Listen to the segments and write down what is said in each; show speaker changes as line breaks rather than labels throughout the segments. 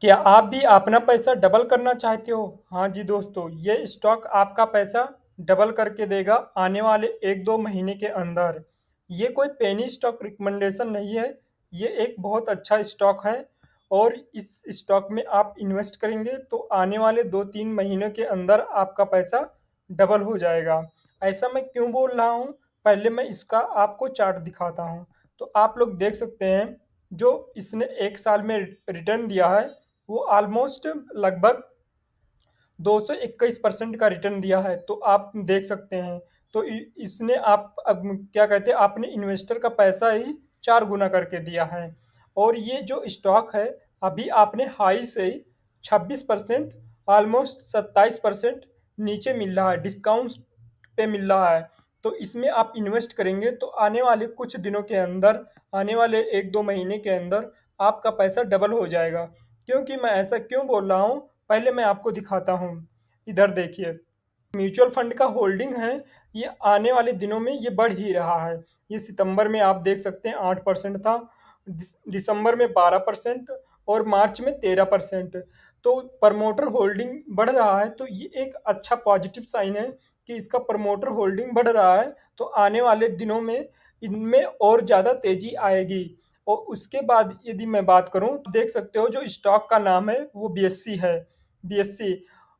क्या आप भी अपना पैसा डबल करना चाहते हो हाँ जी दोस्तों ये स्टॉक आपका पैसा डबल करके देगा आने वाले एक दो महीने के अंदर ये कोई पेनी स्टॉक रिकमेंडेशन नहीं है ये एक बहुत अच्छा स्टॉक है और इस स्टॉक में आप इन्वेस्ट करेंगे तो आने वाले दो तीन महीने के अंदर आपका पैसा डबल हो जाएगा ऐसा मैं क्यों बोल रहा हूँ पहले मैं इसका आपको चार्ट दिखाता हूँ तो आप लोग देख सकते हैं जो इसने एक साल में रिटर्न दिया है वो ऑलमोस्ट लगभग 221 परसेंट का रिटर्न दिया है तो आप देख सकते हैं तो इसने आप अब क्या कहते हैं आपने इन्वेस्टर का पैसा ही चार गुना करके दिया है और ये जो स्टॉक है अभी आपने हाई से ही छब्बीस परसेंट ऑलमोस्ट सत्ताईस परसेंट नीचे मिल रहा है डिस्काउंट पे मिल रहा है तो इसमें आप इन्वेस्ट करेंगे तो आने वाले कुछ दिनों के अंदर आने वाले एक दो महीने के अंदर आपका पैसा डबल हो जाएगा क्योंकि मैं ऐसा क्यों बोल रहा हूँ पहले मैं आपको दिखाता हूँ इधर देखिए म्यूचुअल फंड का होल्डिंग है ये आने वाले दिनों में ये बढ़ ही रहा है ये सितंबर में आप देख सकते हैं आठ परसेंट था दिसंबर में बारह परसेंट और मार्च में तेरह परसेंट तो प्रमोटर होल्डिंग बढ़ रहा है तो ये एक अच्छा पॉजिटिव साइन है कि इसका प्रमोटर होल्डिंग बढ़ रहा है तो आने वाले दिनों में इनमें और ज़्यादा तेज़ी आएगी और उसके बाद यदि मैं बात करूं तो देख सकते हो जो स्टॉक का नाम है वो बीएससी है बीएससी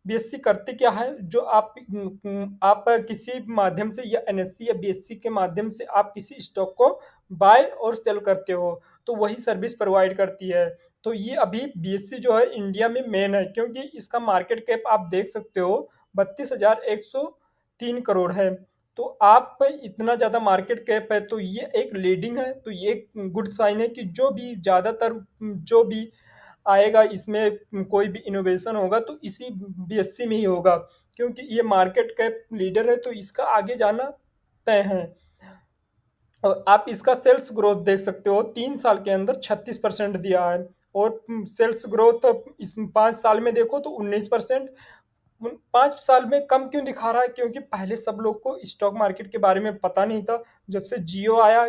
बीएससी करते क्या है जो आप आप किसी माध्यम से या एनएससी या बीएससी के माध्यम से आप किसी स्टॉक को बाय और सेल करते हो तो वही सर्विस प्रोवाइड करती है तो ये अभी बीएससी जो है इंडिया में मेन है क्योंकि इसका मार्केट कैप आप देख सकते हो बत्तीस हजार एक सौ तीन करोड़ है तो आप इतना ज़्यादा मार्केट कैप है तो ये एक लीडिंग है तो ये एक गुड साइन है कि जो भी ज़्यादातर जो भी आएगा इसमें कोई भी इनोवेशन होगा तो इसी बीएससी में ही होगा क्योंकि ये मार्केट कैप लीडर है तो इसका आगे जाना तय है और आप इसका सेल्स ग्रोथ देख सकते हो तीन साल के अंदर छत्तीस परसेंट दिया है और सेल्स ग्रोथ इस पाँच साल में देखो तो उन्नीस परसेंट पाँच साल में कम क्यों दिखा रहा है क्योंकि पहले सब लोग को स्टॉक मार्केट के बारे में पता नहीं था जब से जियो आया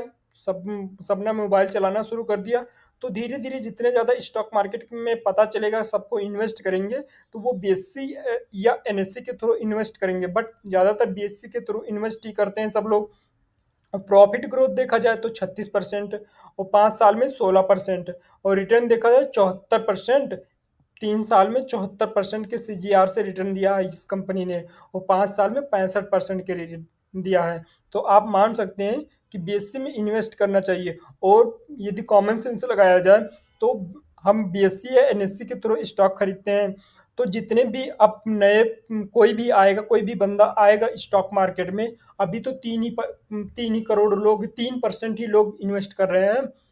सब सबने मोबाइल चलाना शुरू कर दिया तो धीरे धीरे जितने ज़्यादा स्टॉक मार्केट में पता चलेगा सबको इन्वेस्ट करेंगे तो वो बी या एन के थ्रू इन्वेस्ट करेंगे बट ज़्यादातर बी के थ्रू इन्वेस्ट ही करते हैं सब लोग प्रॉफिट ग्रोथ देखा जाए तो 36 परसेंट और पाँच साल में 16 परसेंट और रिटर्न देखा जाए चौहत्तर परसेंट तीन साल में चौहत्तर परसेंट के सी से रिटर्न दिया है इस कंपनी ने और पाँच साल में पैंसठ परसेंट के रिटर्न दिया है तो आप मान सकते हैं कि बी में इन्वेस्ट करना चाहिए और यदि कॉमन सेंस लगाया जाए तो हम बी या एनएससी के थ्रू स्टॉक खरीदते हैं तो जितने भी अब नए कोई भी आएगा कोई भी बंदा आएगा स्टॉक मार्केट में अभी तो तीन ही तीन ही करोड़ लोग तीन परसेंट ही लोग इन्वेस्ट कर रहे हैं